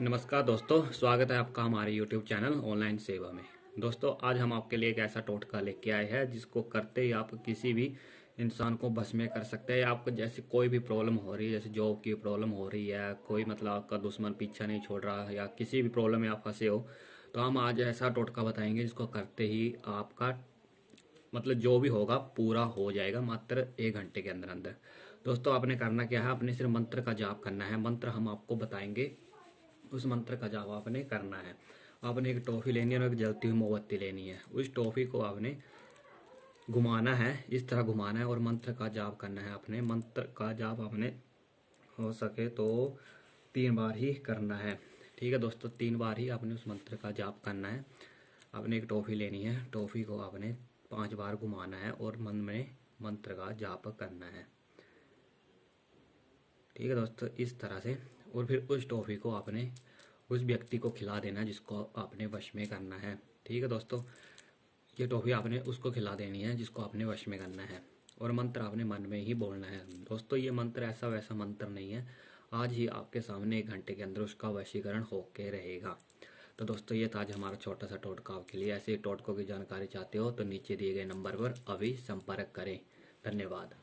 नमस्कार दोस्तों स्वागत है आपका हमारे YouTube चैनल ऑनलाइन सेवा में दोस्तों आज हम आपके लिए एक ऐसा टोटका लेके आए हैं जिसको करते ही आप किसी भी इंसान को बस में कर सकते हैं आपको जैसे कोई भी प्रॉब्लम हो रही है जैसे जॉब की प्रॉब्लम हो रही है कोई मतलब आपका दुश्मन पीछा नहीं छोड़ रहा है या किसी भी प्रॉब्लम में आप फंसे हो तो हम आज ऐसा टोटका बताएंगे जिसको करते ही आपका मतलब जो भी होगा पूरा हो जाएगा मात्र एक घंटे के अंदर अंदर दोस्तों आपने करना क्या है आपने सिर्फ मंत्र का जाप करना है मंत्र हम आपको बताएंगे उस मंत्र का जाप आपने करना है आपने एक टॉफ़ी लेनी है और एक जलती हुई मोमबत्ती लेनी है उस टॉफ़ी को आपने घुमाना है इस तरह घुमाना है और मंत्र का जाप करना है आपने मंत्र का जाप आपने हो सके तो तीन बार ही करना है ठीक है दोस्तों तीन बार ही आपने उस मंत्र का जाप करना है आपने एक टॉफ़ी लेनी है टॉफ़ी को आपने पांच बार घुमाना है और मन में मंत्र का जाप करना है ठीक है दोस्तों इस तरह से और फिर उस टॉफ़ी को आपने उस व्यक्ति को खिला देना जिसको आपने वश में करना है ठीक है दोस्तों ये टॉफ़ी आपने उसको खिला देनी है जिसको आपने वश में करना है और मंत्र आपने मन में ही बोलना है दोस्तों ये मंत्र ऐसा वैसा मंत्र नहीं है आज ही आपके सामने एक घंटे के अंदर उसका वशीकरण होके रहेगा तो दोस्तों ये था आज हमारा छोटा सा टोटका आपके लिए ऐसे टोटकों की जानकारी चाहते हो तो नीचे दिए गए नंबर पर अभी संपर्क करें धन्यवाद